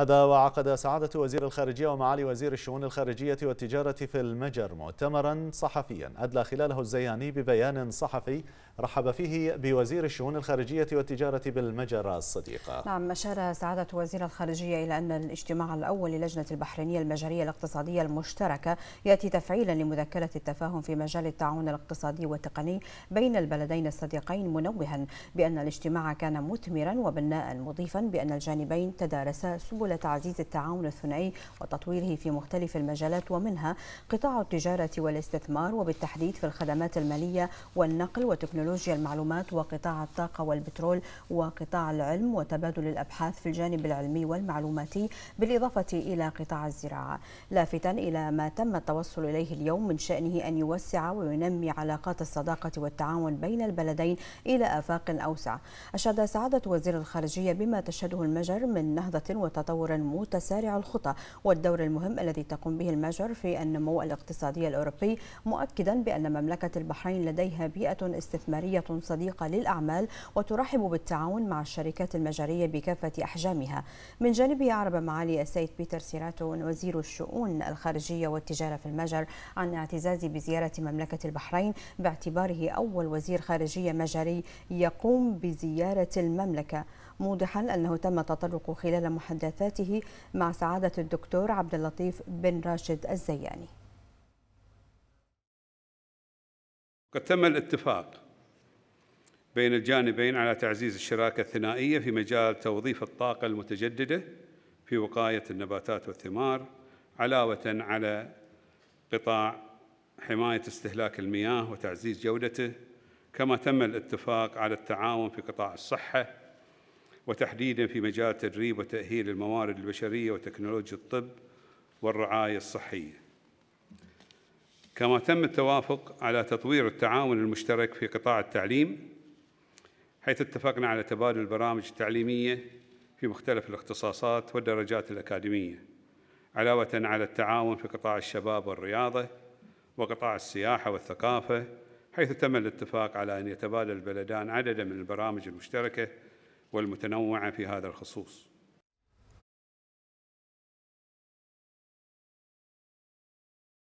هذا وعقد سعادة وزير الخارجية ومعالي وزير الشؤون الخارجية والتجارة في المجر مؤتمرا صحفيا أدلى خلاله الزياني ببيان صحفي رحب فيه بوزير الشؤون الخارجية والتجارة بالمجر الصديقة نعم أشار سعادة وزير الخارجية إلى أن الاجتماع الأول للجنة البحرينية المجرية الاقتصادية المشتركة يأتي تفعيلا لمذكرة التفاهم في مجال التعاون الاقتصادي والتقني بين البلدين الصديقين منوها بأن الاجتماع كان مثمرا وبناء مضيفا بأن الجانبين تدارسا سبل حول تعزيز التعاون الثنائي وتطويره في مختلف المجالات ومنها قطاع التجارة والاستثمار وبالتحديد في الخدمات المالية والنقل وتكنولوجيا المعلومات وقطاع الطاقة والبترول وقطاع العلم وتبادل الأبحاث في الجانب العلمي والمعلوماتي بالإضافة إلى قطاع الزراعة لافتا إلى ما تم التوصل إليه اليوم من شأنه أن يوسع وينمي علاقات الصداقة والتعاون بين البلدين إلى آفاق أوسع أشاد سعادة وزير الخارجية بما تشهده المجر من نهضة وتطور تطورا متسارع الخطى والدور المهم الذي تقوم به المجر في النمو الاقتصادي الأوروبي مؤكدا بأن مملكة البحرين لديها بيئة استثمارية صديقة للأعمال وترحب بالتعاون مع الشركات المجرية بكافة أحجامها من جانبه أعرب معالي السيد بيتر سيراتو وزير الشؤون الخارجية والتجارة في المجر عن اعتزازه بزيارة مملكة البحرين باعتباره أول وزير خارجية مجري يقوم بزيارة المملكة موضحا أنه تم التطرق خلال محادثاته مع سعادة الدكتور عبد اللطيف بن راشد الزياني قد تم الاتفاق بين الجانبين على تعزيز الشراكة الثنائية في مجال توظيف الطاقة المتجددة في وقاية النباتات والثمار علاوة على قطاع حماية استهلاك المياه وتعزيز جودته كما تم الاتفاق على التعاون في قطاع الصحة وتحديدا في مجال تدريب وتأهيل الموارد البشرية وتكنولوجيا الطب والرعاية الصحية كما تم التوافق على تطوير التعاون المشترك في قطاع التعليم حيث اتفقنا على تبادل البرامج التعليمية في مختلف الاختصاصات والدرجات الأكاديمية علاوة على التعاون في قطاع الشباب والرياضة وقطاع السياحة والثقافة حيث تم الاتفاق على أن يتبادل البلدان عددا من البرامج المشتركة والمتنوعه في هذا الخصوص